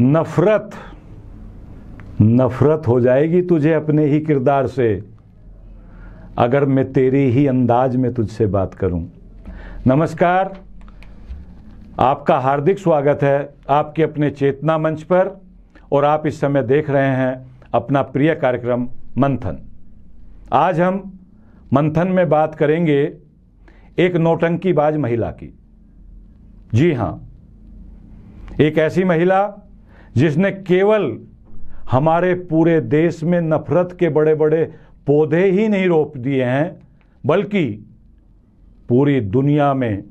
नफरत नफरत हो जाएगी तुझे अपने ही किरदार से अगर मैं तेरे ही अंदाज में तुझसे बात करूं नमस्कार आपका हार्दिक स्वागत है आपके अपने चेतना मंच पर और आप इस समय देख रहे हैं अपना प्रिय कार्यक्रम मंथन आज हम मंथन में बात करेंगे एक बाज महिला की जी हाँ एक ऐसी महिला जिसने केवल हमारे पूरे देश में नफरत के बड़े बड़े पौधे ही नहीं रोप दिए हैं बल्कि पूरी दुनिया में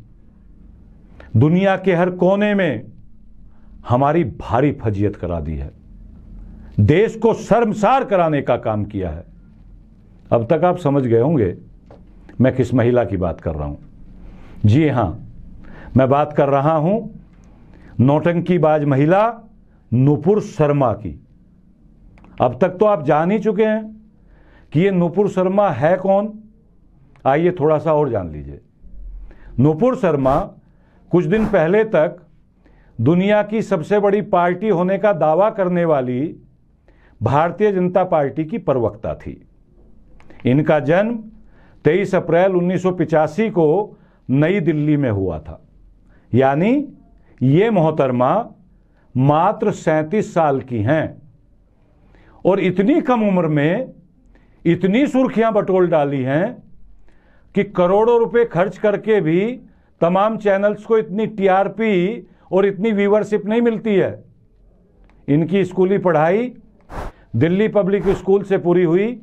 दुनिया के हर कोने में हमारी भारी फजीयत करा दी है देश को शर्मसार कराने का काम किया है अब तक आप समझ गए होंगे मैं किस महिला की बात कर रहा हूं जी हां मैं बात कर रहा हूं बाज महिला नुपुर शर्मा की अब तक तो आप जान ही चुके हैं कि ये नुपुर शर्मा है कौन आइए थोड़ा सा और जान लीजिए नुपुर शर्मा कुछ दिन पहले तक दुनिया की सबसे बड़ी पार्टी होने का दावा करने वाली भारतीय जनता पार्टी की प्रवक्ता थी इनका जन्म 23 अप्रैल 1985 को नई दिल्ली में हुआ था यानी ये मोहतरमा मात्र सैतीस साल की हैं और इतनी कम उम्र में इतनी सुर्खियां बटोल डाली हैं कि करोड़ों रुपए खर्च करके भी तमाम चैनल्स को इतनी टीआरपी और इतनी व्यूवरशिप नहीं मिलती है इनकी स्कूली पढ़ाई दिल्ली पब्लिक स्कूल से पूरी हुई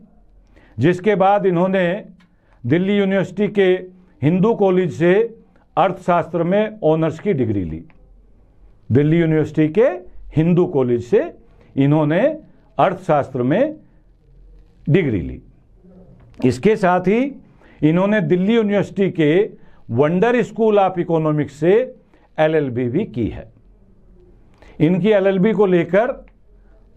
जिसके बाद इन्होंने दिल्ली यूनिवर्सिटी के हिंदू कॉलेज से अर्थशास्त्र में ऑनर्स की डिग्री ली दिल्ली यूनिवर्सिटी के हिंदू कॉलेज से इन्होंने अर्थशास्त्र में डिग्री ली इसके साथ ही इन्होंने दिल्ली यूनिवर्सिटी के वंडर स्कूल ऑफ इकोनॉमिक्स से एलएलबी भी की है इनकी एलएलबी को लेकर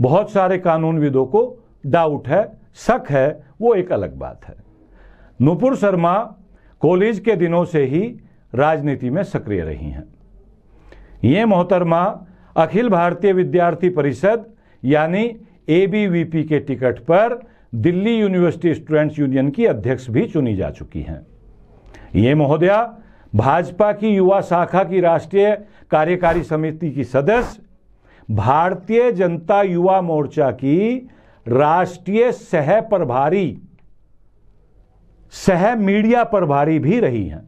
बहुत सारे कानूनविदों को डाउट है शक है वो एक अलग बात है नुपुर शर्मा कॉलेज के दिनों से ही राजनीति में सक्रिय रही हैं ये मोहतरमा अखिल भारतीय विद्यार्थी परिषद यानी एबीवीपी के टिकट पर दिल्ली यूनिवर्सिटी स्टूडेंट्स यूनियन की अध्यक्ष भी चुनी जा चुकी हैं ये महोदया भाजपा की युवा शाखा की राष्ट्रीय कार्यकारी समिति की सदस्य भारतीय जनता युवा मोर्चा की राष्ट्रीय सह प्रभारी सह मीडिया प्रभारी भी रही हैं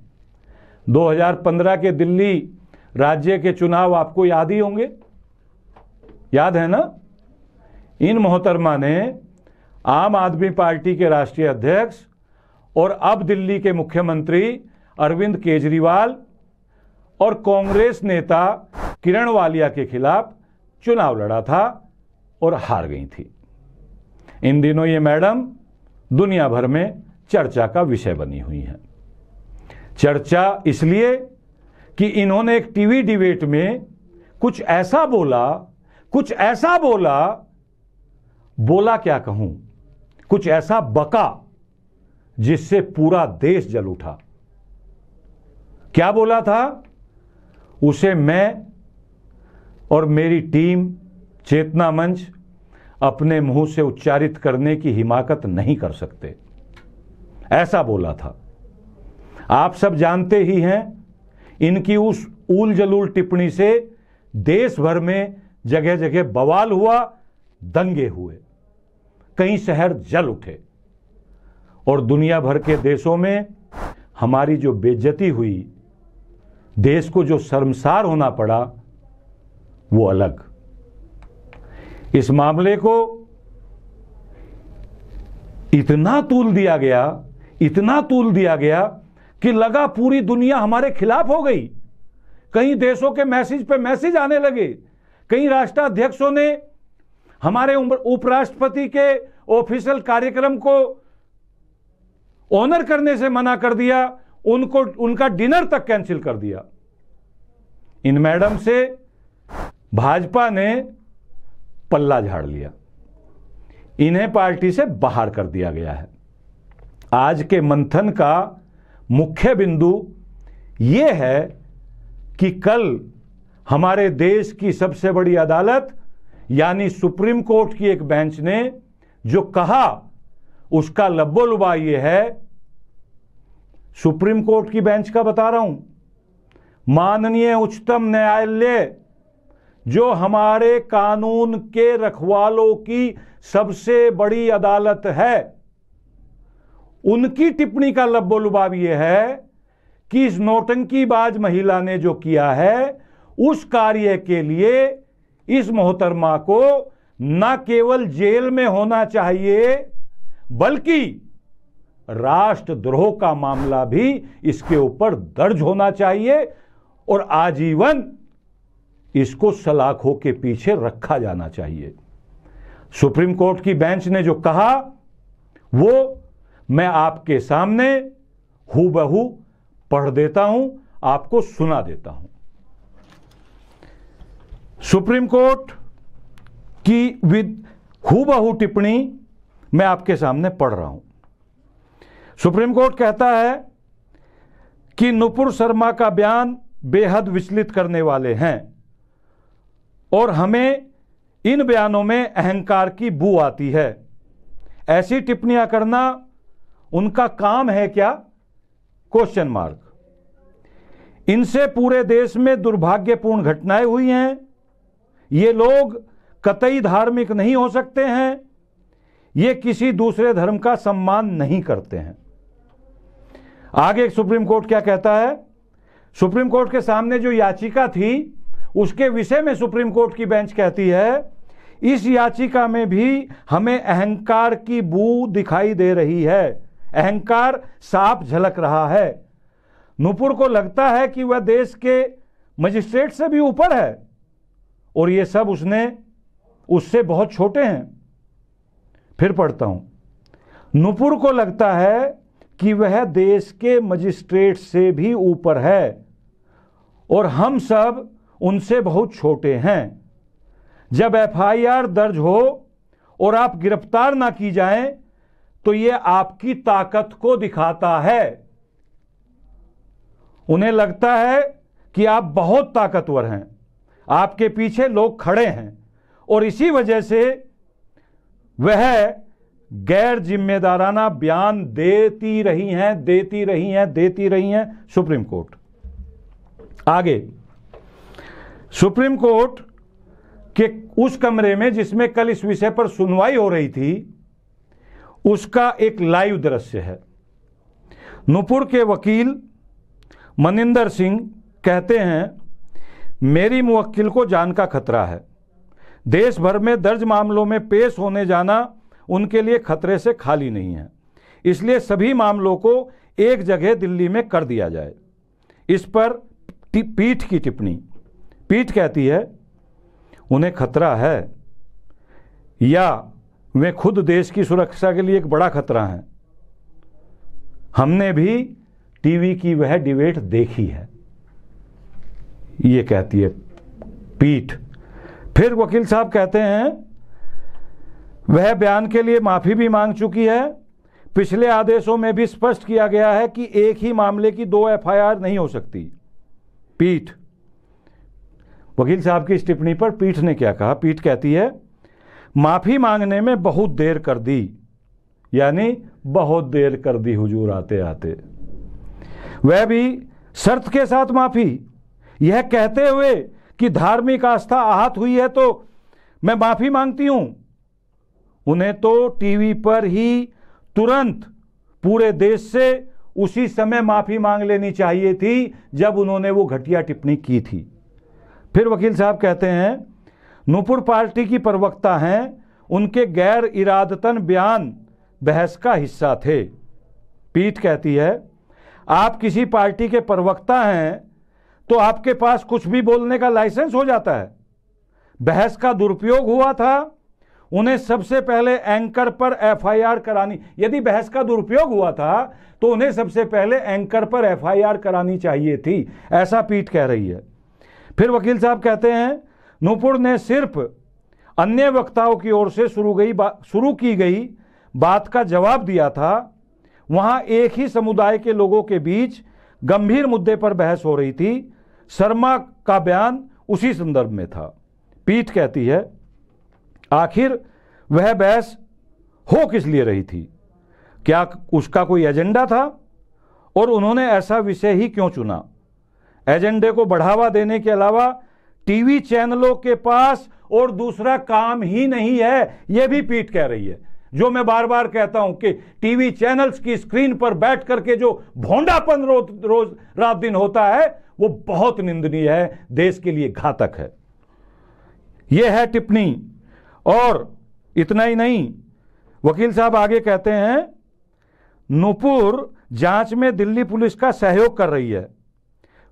2015 के दिल्ली राज्य के चुनाव आपको याद ही होंगे याद है ना इन मोहतरमा ने आम आदमी पार्टी के राष्ट्रीय अध्यक्ष और अब दिल्ली के मुख्यमंत्री अरविंद केजरीवाल और कांग्रेस नेता किरण वालिया के खिलाफ चुनाव लड़ा था और हार गई थी इन दिनों ये मैडम दुनिया भर में चर्चा का विषय बनी हुई है चर्चा इसलिए कि इन्होंने एक टीवी डिबेट में कुछ ऐसा बोला कुछ ऐसा बोला बोला क्या कहूं कुछ ऐसा बका जिससे पूरा देश जल उठा क्या बोला था उसे मैं और मेरी टीम चेतना मंच अपने मुंह से उच्चारित करने की हिमाकत नहीं कर सकते ऐसा बोला था आप सब जानते ही हैं इनकी उस उल जलूल टिप्पणी से देश भर में जगह जगह बवाल हुआ दंगे हुए कई शहर जल उठे और दुनिया भर के देशों में हमारी जो बेज्जती हुई देश को जो शर्मसार होना पड़ा वो अलग इस मामले को इतना तूल दिया गया इतना तूल दिया गया कि लगा पूरी दुनिया हमारे खिलाफ हो गई कई देशों के मैसेज पे मैसेज आने लगे कई राष्ट्राध्यक्षों ने हमारे उपराष्ट्रपति के ऑफिशियल कार्यक्रम को ऑनर करने से मना कर दिया उनको उनका डिनर तक कैंसिल कर दिया इन मैडम से भाजपा ने पल्ला झाड़ लिया इन्हें पार्टी से बाहर कर दिया गया है आज के मंथन का मुख्य बिंदु ये है कि कल हमारे देश की सबसे बड़ी अदालत यानी सुप्रीम कोर्ट की एक बेंच ने जो कहा उसका लब्बोलुबा यह है सुप्रीम कोर्ट की बेंच का बता रहा हूं माननीय उच्चतम न्यायालय जो हमारे कानून के रखवालों की सबसे बड़ी अदालत है उनकी टिप्पणी का लब्बो लुबाव यह है कि इस नौटंकीबाज महिला ने जो किया है उस कार्य के लिए इस मोहतरमा को न केवल जेल में होना चाहिए बल्कि राष्ट्रद्रोह का मामला भी इसके ऊपर दर्ज होना चाहिए और आजीवन इसको सलाखों के पीछे रखा जाना चाहिए सुप्रीम कोर्ट की बेंच ने जो कहा वो मैं आपके सामने हु बहु पढ़ देता हूं आपको सुना देता हूं सुप्रीम कोर्ट की विद हु टिप्पणी मैं आपके सामने पढ़ रहा हूं सुप्रीम कोर्ट कहता है कि नुपुर शर्मा का बयान बेहद विचलित करने वाले हैं और हमें इन बयानों में अहंकार की बू आती है ऐसी टिप्पणियां करना उनका काम है क्या क्वेश्चन मार्क इनसे पूरे देश में दुर्भाग्यपूर्ण घटनाएं हुई हैं ये लोग कतई धार्मिक नहीं हो सकते हैं ये किसी दूसरे धर्म का सम्मान नहीं करते हैं आगे सुप्रीम कोर्ट क्या कहता है सुप्रीम कोर्ट के सामने जो याचिका थी उसके विषय में सुप्रीम कोर्ट की बेंच कहती है इस याचिका में भी हमें अहंकार की बू दिखाई दे रही है अहंकार साफ झलक रहा है नूपुर को लगता है कि वह देश के मजिस्ट्रेट से भी ऊपर है और ये सब उसने उससे बहुत छोटे हैं फिर पढ़ता हूं नूपुर को लगता है कि वह देश के मजिस्ट्रेट से भी ऊपर है और हम सब उनसे बहुत छोटे हैं जब एफआईआर दर्ज हो और आप गिरफ्तार ना की जाएं तो ये आपकी ताकत को दिखाता है उन्हें लगता है कि आप बहुत ताकतवर हैं आपके पीछे लोग खड़े हैं और इसी वजह से वह गैर जिम्मेदाराना बयान देती रही हैं देती रही हैं देती रही हैं सुप्रीम कोर्ट आगे सुप्रीम कोर्ट के उस कमरे में जिसमें कल इस विषय पर सुनवाई हो रही थी उसका एक लाइव दृश्य है नूपुर के वकील मनिंदर सिंह कहते हैं मेरी मुवक्किल को जान का खतरा है देश भर में दर्ज मामलों में पेश होने जाना उनके लिए खतरे से खाली नहीं है इसलिए सभी मामलों को एक जगह दिल्ली में कर दिया जाए इस पर पीठ की टिप्पणी पीठ कहती है उन्हें खतरा है या वे खुद देश की सुरक्षा के लिए एक बड़ा खतरा है हमने भी टीवी की वह डिबेट देखी है ये कहती है पीठ फिर वकील साहब कहते हैं वह बयान के लिए माफी भी मांग चुकी है पिछले आदेशों में भी स्पष्ट किया गया है कि एक ही मामले की दो एफआईआर नहीं हो सकती पीठ वकील साहब की इस टिप्पणी पर पीठ ने क्या कहा पीठ कहती है माफ़ी मांगने में बहुत देर कर दी यानी बहुत देर कर दी हुजूर आते आते वह भी शर्त के साथ माफ़ी यह कहते हुए कि धार्मिक आस्था आहत हुई है तो मैं माफ़ी मांगती हूँ उन्हें तो टीवी पर ही तुरंत पूरे देश से उसी समय माफ़ी मांग लेनी चाहिए थी जब उन्होंने वो घटिया टिप्पणी की थी फिर वकील साहब कहते हैं नूपुर पार्टी की प्रवक्ता हैं उनके गैर इरादतन बयान बहस का हिस्सा थे पीठ कहती है आप किसी पार्टी के प्रवक्ता हैं तो आपके पास कुछ भी बोलने का लाइसेंस हो जाता है बहस का दुरुपयोग हुआ था उन्हें सबसे पहले एंकर पर एफआईआर करानी यदि बहस का दुरुपयोग हुआ था तो उन्हें सबसे पहले एंकर पर एफआईआर करानी चाहिए थी ऐसा पीठ कह रही है फिर वकील साहब कहते हैं नूपुर ने सिर्फ अन्य वक्ताओं की ओर से शुरू गई शुरू की गई बात का जवाब दिया था वहां एक ही समुदाय के लोगों के बीच गंभीर मुद्दे पर बहस हो रही थी शर्मा का बयान उसी संदर्भ में था पीठ कहती है आखिर वह बहस हो किस लिए रही थी क्या उसका कोई एजेंडा था और उन्होंने ऐसा विषय ही क्यों चुना एजेंडे को बढ़ावा देने के अलावा टीवी चैनलों के पास और दूसरा काम ही नहीं है यह भी पीठ कह रही है जो मैं बार बार कहता हूं कि टीवी चैनल्स की स्क्रीन पर बैठ करके जो भोंडापन रो, रोज रात दिन होता है वो बहुत निंदनीय है देश के लिए घातक है यह है टिप्पणी और इतना ही नहीं वकील साहब आगे कहते हैं नूपुर जांच में दिल्ली पुलिस का सहयोग कर रही है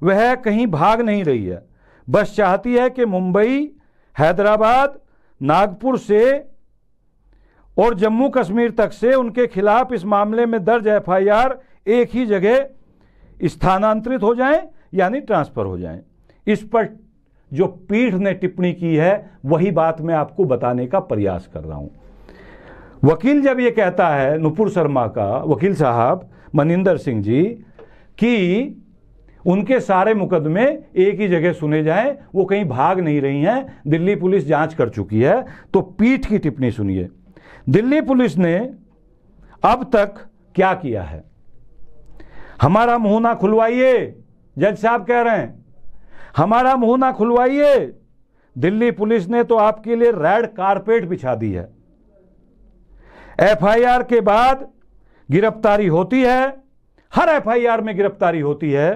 वह कहीं भाग नहीं रही है बस चाहती है कि मुंबई हैदराबाद नागपुर से और जम्मू कश्मीर तक से उनके खिलाफ इस मामले में दर्ज एफआईआर एक ही जगह स्थानांतरित हो जाएं यानी ट्रांसफ़र हो जाएं इस पर जो पीठ ने टिप्पणी की है वही बात मैं आपको बताने का प्रयास कर रहा हूं वकील जब ये कहता है नुपुर शर्मा का वकील साहब मनिंदर सिंह जी कि उनके सारे मुकदमे एक ही जगह सुने जाएं वो कहीं भाग नहीं रही हैं दिल्ली पुलिस जांच कर चुकी है तो पीठ की टिप्पणी सुनिए दिल्ली पुलिस ने अब तक क्या किया है हमारा मुंह ना खुलवाइए जज साहब कह रहे हैं हमारा मुंह ना खुलवाइए दिल्ली पुलिस ने तो आपके लिए रेड कारपेट बिछा दी है एफआईआर के बाद गिरफ्तारी होती है हर एफआईआर में गिरफ्तारी होती है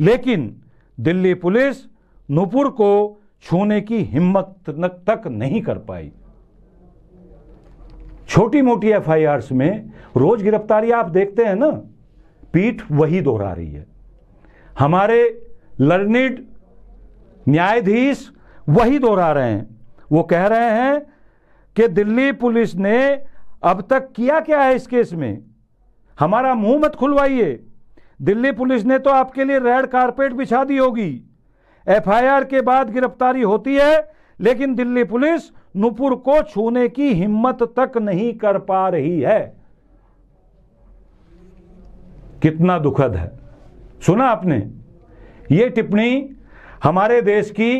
लेकिन दिल्ली पुलिस नूपुर को छूने की हिम्मत तक नहीं कर पाई छोटी मोटी एफ में रोज गिरफ्तारी आप देखते हैं ना पीठ वही दोहरा रही है हमारे लर्निड न्यायाधीश वही दोहरा रहे हैं वो कह रहे हैं कि दिल्ली पुलिस ने अब तक किया क्या है इस केस में हमारा मुंह मत खुलवाइए दिल्ली पुलिस ने तो आपके लिए रेड कारपेट बिछा दी होगी एफआईआर के बाद गिरफ्तारी होती है लेकिन दिल्ली पुलिस नुपुर को छूने की हिम्मत तक नहीं कर पा रही है कितना दुखद है सुना आपने ये टिप्पणी हमारे देश की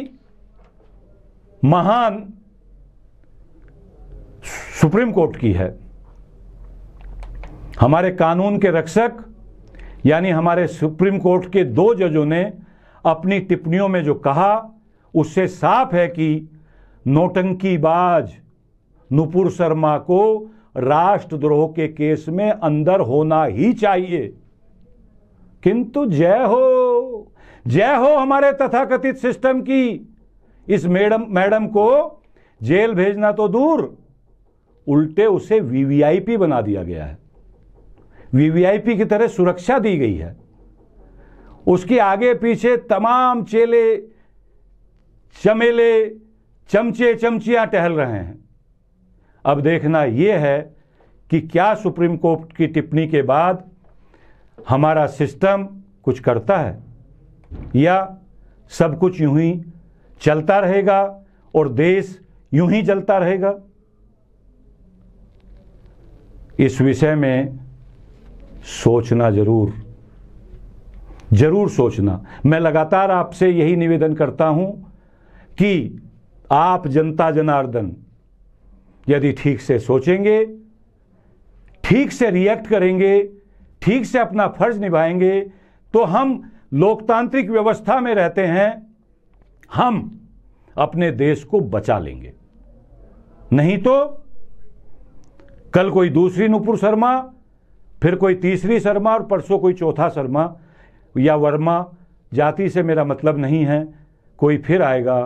महान सुप्रीम कोर्ट की है हमारे कानून के रक्षक यानी हमारे सुप्रीम कोर्ट के दो जजों ने अपनी टिप्पणियों में जो कहा उससे साफ है कि नोटंकीबाज नुपुर शर्मा को राष्ट्रद्रोह के केस में अंदर होना ही चाहिए किंतु जय हो जय हो हमारे तथाकथित सिस्टम की इस मैडम मैडम को जेल भेजना तो दूर उल्टे उसे वीवीआईपी बना दिया गया है वीवीआईपी की तरह सुरक्षा दी गई है उसके आगे पीछे तमाम चेले चमेले चमचे चमचियां टहल रहे हैं अब देखना यह है कि क्या सुप्रीम कोर्ट की टिप्पणी के बाद हमारा सिस्टम कुछ करता है या सब कुछ यूं ही चलता रहेगा और देश यूं ही जलता रहेगा इस विषय में सोचना जरूर जरूर सोचना मैं लगातार आपसे यही निवेदन करता हूं कि आप जनता जनार्दन यदि ठीक से सोचेंगे ठीक से रिएक्ट करेंगे ठीक से अपना फर्ज निभाएंगे तो हम लोकतांत्रिक व्यवस्था में रहते हैं हम अपने देश को बचा लेंगे नहीं तो कल कोई दूसरी नुपुर शर्मा फिर कोई तीसरी शर्मा और परसों कोई चौथा शर्मा या वर्मा जाति से मेरा मतलब नहीं है कोई फिर आएगा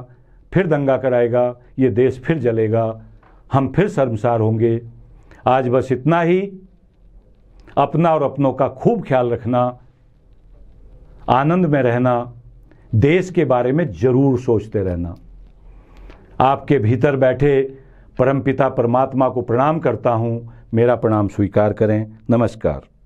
फिर दंगा कराएगा ये देश फिर जलेगा हम फिर शर्मसार होंगे आज बस इतना ही अपना और अपनों का खूब ख्याल रखना आनंद में रहना देश के बारे में जरूर सोचते रहना आपके भीतर बैठे परमपिता परमात्मा को प्रणाम करता हूँ मेरा प्रणाम स्वीकार करें नमस्कार